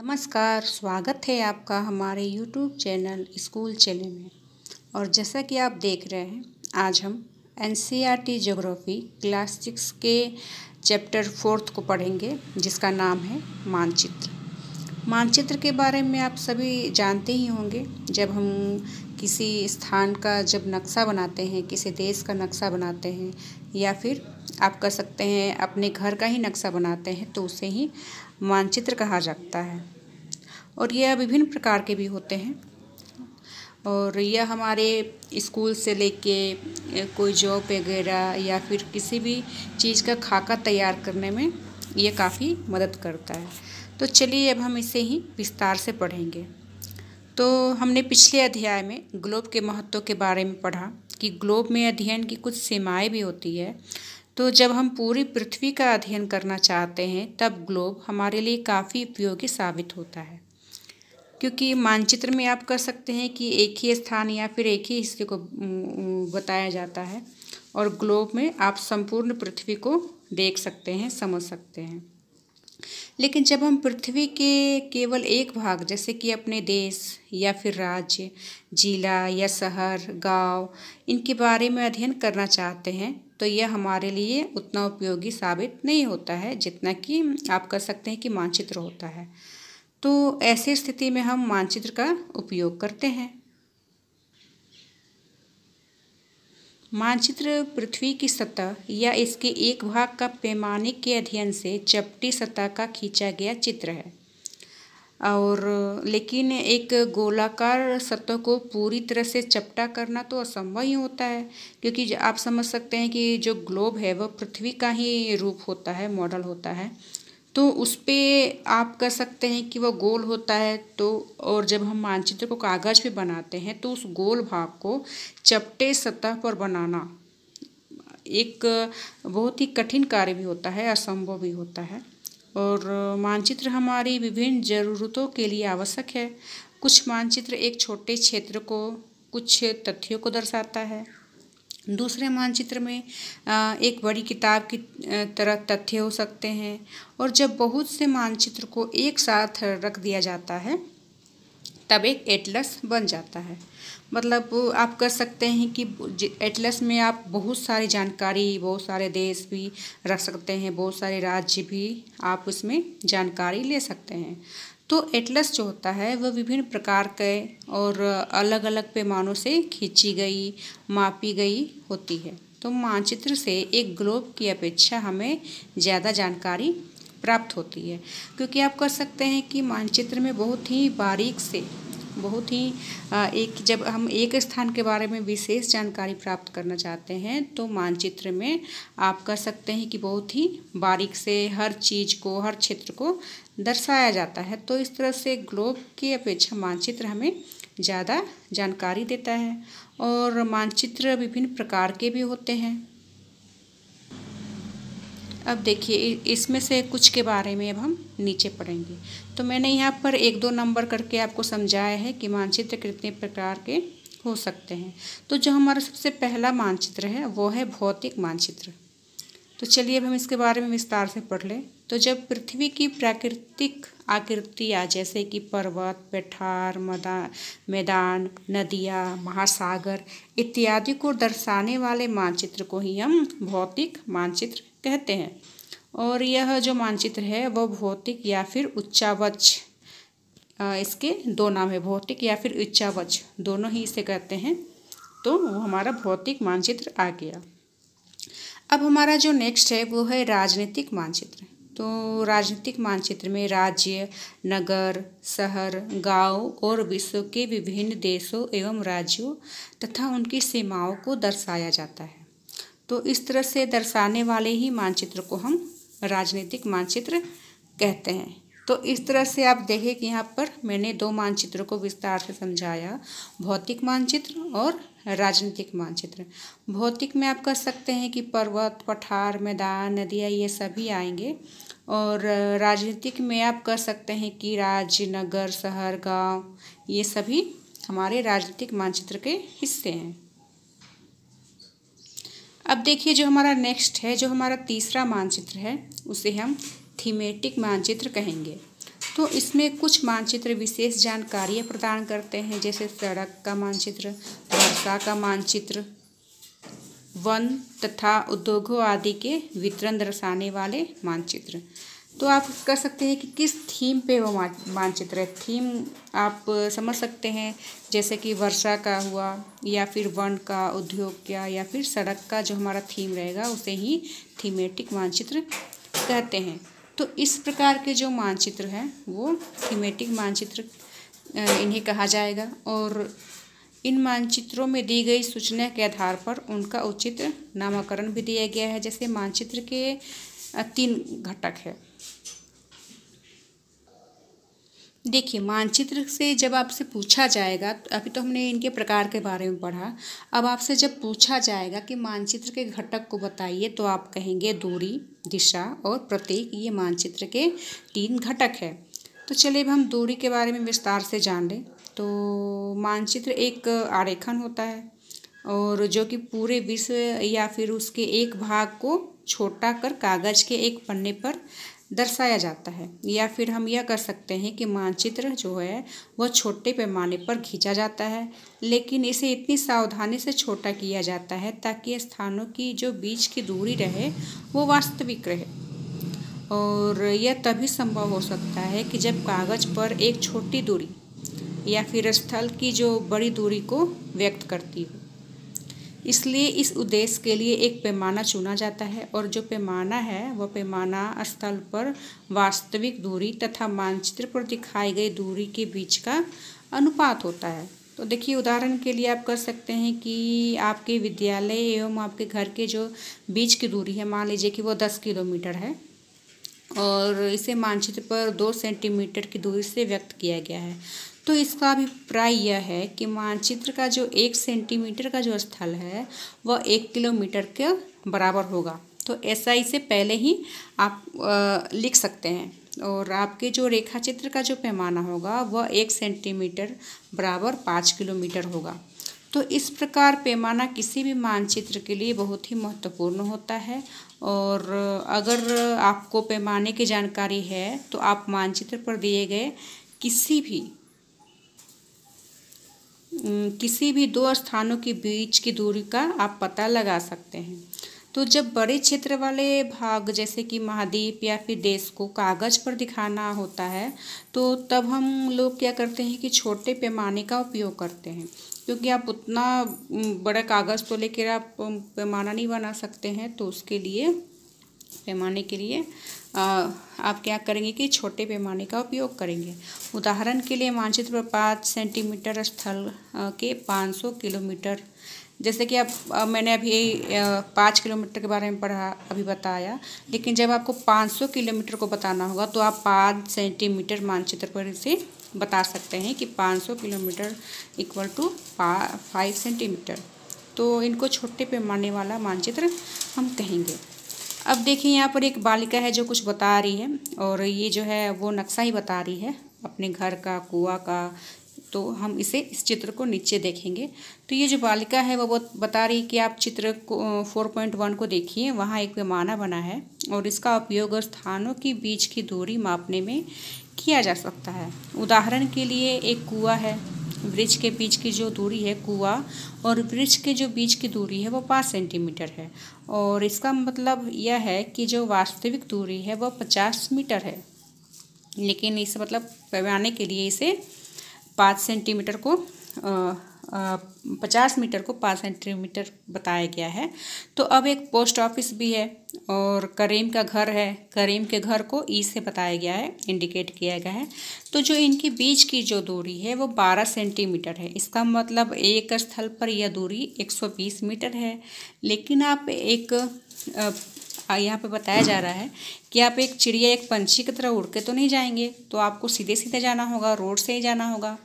नमस्कार स्वागत है आपका हमारे YouTube चैनल स्कूल चले में और जैसा कि आप देख रहे हैं आज हम N C R T geography class six के चैप्टर फोर्थ को पढ़ेंगे जिसका नाम है मानचित्र मानचित्र के बारे में आप सभी जानते ही होंगे जब हम किसी स्थान का जब नक्शा बनाते हैं किसी देश का नक्शा बनाते हैं या फिर आप कर सकते हैं अपने घर का ही नक्शा बनाते हैं तो उसे ही मानचित्र कहा जाता है और यह विभिन्न प्रकार के भी होते हैं और यह हमारे स्कूल से लेके कोई जॉब वगैरह या फिर किसी भी चीज़ का खाका तैयार करने में ये काफ़ी मदद करता है तो चलिए अब हम इसे ही विस्तार से पढ़ेंगे तो हमने पिछले अध्याय में ग्लोब के महत्व के बारे में पढ़ा कि ग्लोब में अध्ययन की कुछ सीमाएं भी होती है तो जब हम पूरी पृथ्वी का अध्ययन करना चाहते हैं तब ग्लोब हमारे लिए काफ़ी उपयोगी साबित होता है क्योंकि मानचित्र में आप कर सकते हैं कि एक ही स्थान या फिर एक ही हिस्से को बताया जाता है और ग्लोब में आप संपूर्ण पृथ्वी को देख सकते हैं समझ सकते हैं लेकिन जब हम पृथ्वी के केवल एक भाग जैसे कि अपने देश या फिर राज्य जिला या शहर गांव इनके बारे में अध्ययन करना चाहते हैं तो यह हमारे लिए उतना उपयोगी साबित नहीं होता है जितना कि आप कर सकते हैं कि मानचित्र होता है तो ऐसी स्थिति में हम मानचित्र का उपयोग करते हैं मानचित्र पृथ्वी की सतह या इसके एक भाग का पैमाने के अध्ययन से चपटी सतह का खींचा गया चित्र है और लेकिन एक गोलाकार सतह को पूरी तरह से चपटा करना तो असंभव ही होता है क्योंकि आप समझ सकते हैं कि जो ग्लोब है वह पृथ्वी का ही रूप होता है मॉडल होता है तो उस पर आप कर सकते हैं कि वह गोल होता है तो और जब हम मानचित्र को कागज़ पे बनाते हैं तो उस गोल भाग को चपटे सतह पर बनाना एक बहुत ही कठिन कार्य भी होता है असंभव भी होता है और मानचित्र हमारी विभिन्न ज़रूरतों के लिए आवश्यक है कुछ मानचित्र एक छोटे क्षेत्र को कुछ तथ्यों को दर्शाता है दूसरे मानचित्र में एक बड़ी किताब की तरह तथ्य हो सकते हैं और जब बहुत से मानचित्र को एक साथ रख दिया जाता है तब एक एटलस बन जाता है मतलब आप कर सकते हैं कि एटलस में आप बहुत सारी जानकारी बहुत सारे देश भी रख सकते हैं बहुत सारे राज्य भी आप उसमें जानकारी ले सकते हैं तो एटलस जो होता है वह विभिन्न प्रकार के और अलग अलग पैमानों से खींची गई मापी गई होती है तो मानचित्र से एक ग्लोब की अपेक्षा हमें ज़्यादा जानकारी प्राप्त होती है क्योंकि आप कर सकते हैं कि मानचित्र में बहुत ही बारीक से बहुत ही एक जब हम एक स्थान के बारे में विशेष जानकारी प्राप्त करना चाहते हैं तो मानचित्र में आप कह सकते हैं कि बहुत ही बारीक से हर चीज़ को हर क्षेत्र को दर्शाया जाता है तो इस तरह से ग्लोब की अपेक्षा मानचित्र हमें ज़्यादा जानकारी देता है और मानचित्र विभिन्न प्रकार के भी होते हैं अब देखिए इसमें से कुछ के बारे में अब हम नीचे पढ़ेंगे तो मैंने यहाँ पर एक दो नंबर करके आपको समझाया है कि मानचित्र कितने प्रकार के हो सकते हैं तो जो हमारा सबसे पहला मानचित्र है वो है भौतिक मानचित्र तो चलिए अब हम इसके बारे में विस्तार से पढ़ लें तो जब पृथ्वी की प्राकृतिक आकृतियाँ जैसे कि पर्वत पठार मैदान नदियाँ महासागर इत्यादि को दर्शाने वाले मानचित्र को ही हम भौतिक मानचित्र कहते हैं और यह जो मानचित्र है वह भौतिक या फिर उच्चावच इसके दो नाम है भौतिक या फिर उच्चावच दोनों ही इसे कहते हैं तो वो हमारा भौतिक मानचित्र आ गया अब हमारा जो नेक्स्ट है वो है राजनीतिक मानचित्र तो राजनीतिक मानचित्र में राज्य नगर शहर गांव और विश्व के विभिन्न देशों एवं राज्यों तथा उनकी सीमाओं को दर्शाया जाता है तो इस तरह से दर्शाने वाले ही मानचित्र को हम राजनीतिक मानचित्र कहते हैं तो इस तरह से आप देखें कि यहाँ पर मैंने दो मानचित्रों को विस्तार से समझाया भौतिक मानचित्र और राजनीतिक मानचित्र भौतिक में आप कह सकते हैं कि पर्वत पठार मैदान नदियाँ ये सभी आएंगे और राजनीतिक में आप कह सकते हैं कि राज्य नगर शहर गांव ये सभी हमारे राजनीतिक मानचित्र के हिस्से हैं अब देखिए जो हमारा नेक्स्ट है जो हमारा तीसरा मानचित्र है उसे हम थीमेटिक मानचित्र कहेंगे तो इसमें कुछ मानचित्र विशेष जानकारियाँ प्रदान करते हैं जैसे सड़क का मानचित्र वर्षा का मानचित्र वन तथा उद्योगों आदि के वितरण दर्शाने वाले मानचित्र तो आप कर सकते हैं कि किस थीम पे वो मानचित्र है थीम आप समझ सकते हैं जैसे कि वर्षा का हुआ या फिर वन का उद्योग का या फिर सड़क का जो हमारा थीम रहेगा उसे ही थीमेटिक मानचित्र कहते हैं तो इस प्रकार के जो मानचित्र हैं वो थीमेटिक मानचित्र इन्हें कहा जाएगा और इन मानचित्रों में दी गई सूचना के आधार पर उनका उचित नामकरण भी दिया गया है जैसे मानचित्र के तीन घटक है देखिए मानचित्र से जब आपसे पूछा जाएगा तो अभी तो हमने इनके प्रकार के बारे में पढ़ा अब आपसे जब पूछा जाएगा कि मानचित्र के घटक को बताइए तो आप कहेंगे दूरी दिशा और प्रतीक ये मानचित्र के तीन घटक है तो चलिए अब हम दूरी के बारे में विस्तार से जान लें तो मानचित्र एक आरेखन होता है और जो कि पूरे विश्व या फिर उसके एक भाग को छोटा कर कागज़ के एक पन्ने पर दर्शाया जाता है या फिर हम यह कर सकते हैं कि मानचित्र जो है वह छोटे पैमाने पर खींचा जाता है लेकिन इसे इतनी सावधानी से छोटा किया जाता है ताकि स्थानों की जो बीच की दूरी रहे वो वास्तविक रहे और यह तभी संभव हो सकता है कि जब कागज़ पर एक छोटी दूरी या फिर स्थल की जो बड़ी दूरी को व्यक्त करती हो इसलिए इस उद्देश्य के लिए एक पैमाना चुना जाता है और जो पैमाना है वह पैमाना स्थल पर वास्तविक दूरी तथा मानचित्र पर दिखाई गई दूरी के बीच का अनुपात होता है तो देखिए उदाहरण के लिए आप कर सकते हैं कि आपके विद्यालय एवं आपके घर के जो बीच की दूरी है मान लीजिए कि वो दस किलोमीटर है और इसे मानचित्र पर दो सेंटीमीटर की दूरी से व्यक्त किया गया है तो इसका अभिप्राय यह है कि मानचित्र का जो एक सेंटीमीटर का जो स्थल है वह एक किलोमीटर के बराबर होगा तो ऐसा इसे पहले ही आप लिख सकते हैं और आपके जो रेखा चित्र का जो पैमाना होगा वह एक सेंटीमीटर बराबर पाँच किलोमीटर होगा तो इस प्रकार पैमाना किसी भी मानचित्र के लिए बहुत ही महत्वपूर्ण होता है और अगर आपको पैमाने की जानकारी है तो आप मानचित्र पर दिए गए किसी भी किसी भी दो स्थानों के बीच की दूरी का आप पता लगा सकते हैं तो जब बड़े क्षेत्र वाले भाग जैसे कि महाद्वीप या फिर देश को कागज़ पर दिखाना होता है तो तब हम लोग क्या करते हैं कि छोटे पैमाने का उपयोग करते हैं क्योंकि आप उतना बड़ा कागज़ तो लेकर आप पैमाना नहीं बना सकते हैं तो उसके लिए पैमाने के लिए आप क्या करेंगे कि छोटे पैमाने का उपयोग करेंगे उदाहरण के लिए मानचित्र पर पाँच सेंटीमीटर स्थल के पाँच सौ किलोमीटर जैसे कि आप मैंने अभी पाँच किलोमीटर के बारे में पढ़ा अभी बताया लेकिन जब आपको पाँच सौ किलोमीटर को बताना होगा तो आप पाँच सेंटीमीटर मानचित्र पर इसे बता सकते हैं कि पाँच सौ kilometre equal to five centimetre तो इनको छोटे पैमाने वाला मानचित्र हम कहेंगे अब देखिए यहाँ पर एक बालिका है जो कुछ बता रही है और ये जो है वो नक्शा ही बता रही है अपने घर का कुआ का तो हम इसे इस चित्र को नीचे देखेंगे तो ये जो बालिका है वो बता रही है कि आप चित्र को फोर पॉइंट वन को देखिए वहाँ एक पैमाना बना है और इसका उपयोग स्थानों के बीच की दूरी मापने में किया जा सकता है उदाहरण के लिए एक कुआ है वृक्ष के बीच की जो दूरी है कुआ और वृक्ष के जो बीच की दूरी है वो पाँच सेंटीमीटर है और इसका मतलब यह है कि जो वास्तविक दूरी है वह पचास मीटर है लेकिन इस मतलब पैमाने के लिए इसे पाँच सेंटीमीटर को पचास मीटर को पाँच सेंटीमीटर बताया गया है तो अब एक पोस्ट ऑफिस भी है और करीम का घर है करीम के घर को ई से बताया गया है इंडिकेट किया गया है तो जो इनके बीच की जो दूरी है वो बारह सेंटीमीटर है इसका मतलब एक स्थल पर यह दूरी एक सौ बीस मीटर है लेकिन आप एक यहाँ पे बताया जा रहा है कि आप एक चिड़िया एक पंछी की तरह उड़ के तो नहीं जाएंगे तो आपको सीधे सीधे जाना होगा रोड से ही जाना होगा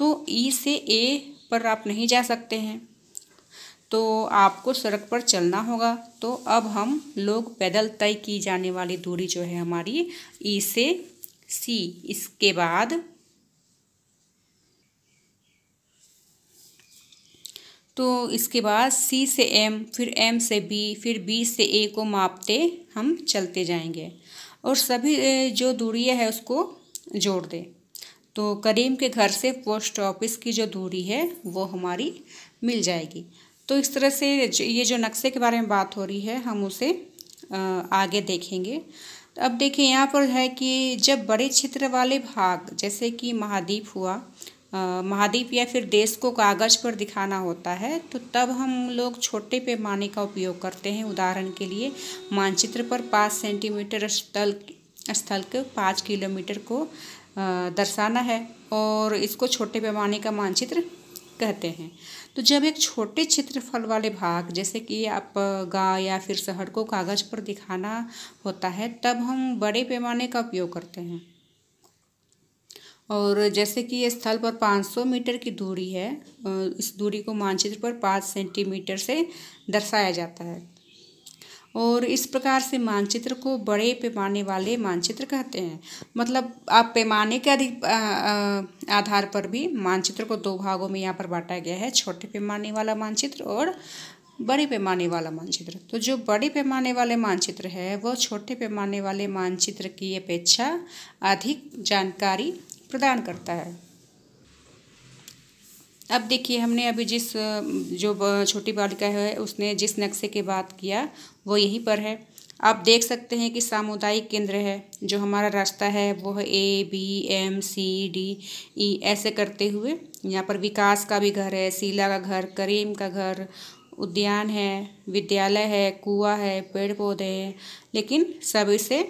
तो ई से ए पर आप नहीं जा सकते हैं तो आपको सड़क पर चलना होगा तो अब हम लोग पैदल तय की जाने वाली दूरी जो है हमारी ई से सी इसके बाद तो इसके बाद सी से एम फिर एम से बी फिर बी से ए को मापते हम चलते जाएंगे और सभी जो दूरी है उसको जोड़ दें तो करीम के घर से पोस्ट ऑफिस की जो दूरी है वो हमारी मिल जाएगी तो इस तरह से ये जो नक्शे के बारे में बात हो रही है हम उसे आगे देखेंगे तो अब देखिए यहाँ पर है कि जब बड़े क्षेत्र वाले भाग जैसे कि महाद्वीप हुआ महाद्वीप या फिर देश को कागज़ पर दिखाना होता है तो तब हम लोग छोटे पैमाने का उपयोग करते हैं उदाहरण के लिए मानचित्र पर पाँच सेंटीमीटर स्थल स्थल के पाँच किलोमीटर को दर्शाना है और इसको छोटे पैमाने का मानचित्र कहते हैं तो जब एक छोटे क्षेत्रफल वाले भाग जैसे कि आप गांव या फिर शहर को कागज़ पर दिखाना होता है तब हम बड़े पैमाने का उपयोग करते हैं और जैसे कि ये स्थल पर 500 मीटर की दूरी है इस दूरी को मानचित्र पर पाँच सेंटीमीटर से दर्शाया जाता है और इस प्रकार से मानचित्र को बड़े पैमाने वाले मानचित्र कहते हैं मतलब आप पैमाने के अधिक आधार पर भी मानचित्र को दो भागों में यहाँ पर बांटा गया है छोटे पैमाने वाला मानचित्र और बड़े पैमाने वाला मानचित्र तो जो बड़े पैमाने वाले मानचित्र है वह छोटे पैमाने वाले मानचित्र की अपेक्षा अधिक जानकारी प्रदान करता है अब देखिए हमने अभी जिस जो छोटी बालिका है उसने जिस नक्शे की बात किया वो यहीं पर है आप देख सकते हैं कि सामुदायिक केंद्र है जो हमारा रास्ता है वो है A B M C D E ऐसे करते हुए यहाँ पर विकास का भी घर है शीला का घर करीम का घर उद्यान है विद्यालय है कुआ है पेड़ पौधे हैं लेकिन सब इसे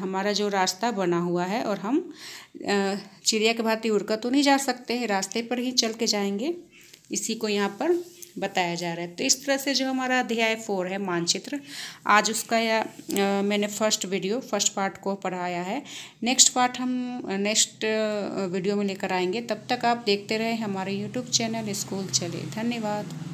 हमारा जो रास्ता बना हुआ है और हम चिड़िया के भांति उड़कर तो नहीं जा सकते रास्ते पर ही चल के जाएंगे इसी को यहाँ पर बताया जा रहा है तो इस तरह से जो हमारा अध्याय फोर है मानचित्र आज उसका या आ, मैंने फर्स्ट वीडियो फर्स्ट पार्ट को पढ़ाया है नेक्स्ट पार्ट हम नेक्स्ट वीडियो में लेकर आएंगे तब तक आप देखते रहे हमारे यूट्यूब चैनल स्कूल चले धन्यवाद